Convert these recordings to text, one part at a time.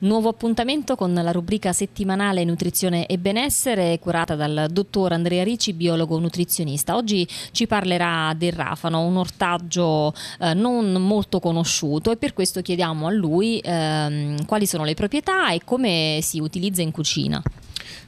Nuovo appuntamento con la rubrica settimanale Nutrizione e Benessere curata dal dottor Andrea Ricci, biologo nutrizionista. Oggi ci parlerà del rafano, un ortaggio eh, non molto conosciuto e per questo chiediamo a lui eh, quali sono le proprietà e come si utilizza in cucina.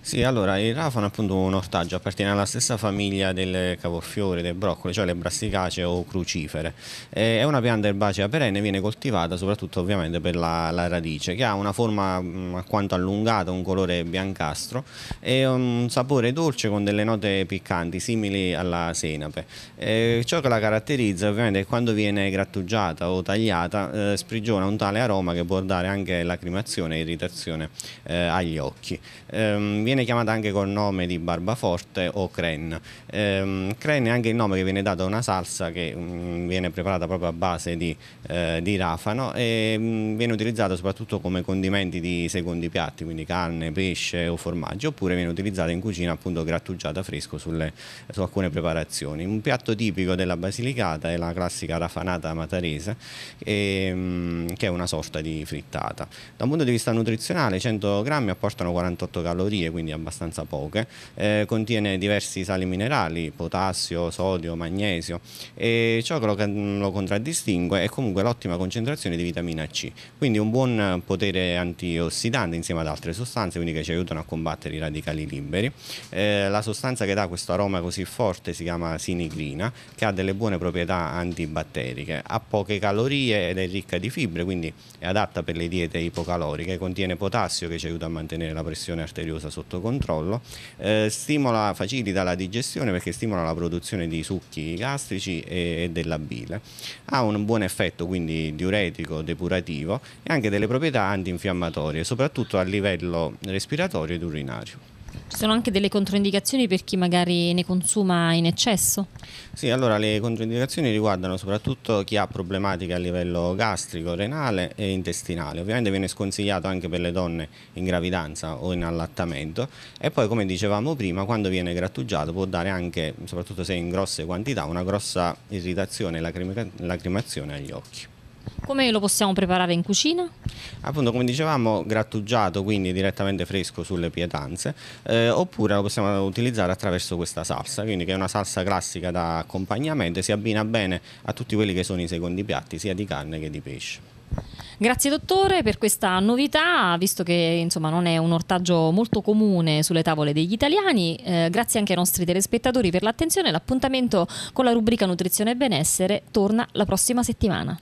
Sì, allora il rafano è appunto un ortaggio, appartiene alla stessa famiglia del cavolfiore, del broccoli, cioè le brassicacee o crucifere. Eh, è una pianta erbacea perenne, viene coltivata soprattutto ovviamente per la, la radice, che ha una forma mm, alquanto allungata, un colore biancastro e un sapore dolce con delle note piccanti, simili alla senape. E eh, ciò che la caratterizza ovviamente è quando viene grattugiata o tagliata, eh, sprigiona un tale aroma che può dare anche lacrimazione e irritazione eh, agli occhi. Eh, viene viene chiamata anche col nome di barbaforte o cren. Ehm, cren è anche il nome che viene dato a una salsa che mh, mm, viene preparata proprio a base di, eh, di rafano e mh, mm, viene utilizzata soprattutto come condimenti di secondi piatti, quindi carne, pesce o formaggio, oppure viene utilizzata in cucina appunto grattugiata fresco sulle, su alcune preparazioni. Un piatto tipico della Basilicata è la classica rafanata matarese, e, ehm, mh, che è una sorta di frittata. Da un punto di vista nutrizionale 100 grammi apportano 48 calorie, quindi abbastanza poche, eh, contiene diversi sali minerali, potassio, sodio, magnesio e ciò che lo, lo contraddistingue è comunque l'ottima concentrazione di vitamina C, quindi un buon potere antiossidante insieme ad altre sostanze quindi che ci aiutano a combattere i radicali liberi. Eh, la sostanza che dà questo aroma così forte si chiama sinigrina che ha delle buone proprietà antibatteriche, ha poche calorie ed è ricca di fibre quindi è adatta per le diete ipocaloriche, contiene potassio che ci aiuta a mantenere la pressione arteriosa sotto sotto controllo, eh, stimola, facilita la digestione perché stimola la produzione di succhi gastrici e, e della bile. Ha un buon effetto quindi diuretico, depurativo e anche delle proprietà antinfiammatorie, soprattutto a livello respiratorio ed urinario. Ci sono anche delle controindicazioni per chi magari ne consuma in eccesso? Sì, allora le controindicazioni riguardano soprattutto chi ha problematiche a livello gastrico, renale e intestinale. Ovviamente viene sconsigliato anche per le donne in gravidanza o in allattamento e poi come dicevamo prima quando viene grattugiato può dare anche, soprattutto se in grosse quantità, una grossa irritazione e lacrimazione agli occhi. Come lo possiamo preparare in cucina? Appunto, come dicevamo, grattugiato, quindi direttamente fresco sulle pietanze, eh, oppure lo possiamo utilizzare attraverso questa salsa, quindi che è una salsa classica da accompagnamento e si abbina bene a tutti quelli che sono i secondi piatti, sia di carne che di pesce. Grazie dottore per questa novità, visto che insomma, non è un ortaggio molto comune sulle tavole degli italiani. Eh, grazie anche ai nostri telespettatori per l'attenzione. L'appuntamento con la rubrica Nutrizione e Benessere torna la prossima settimana.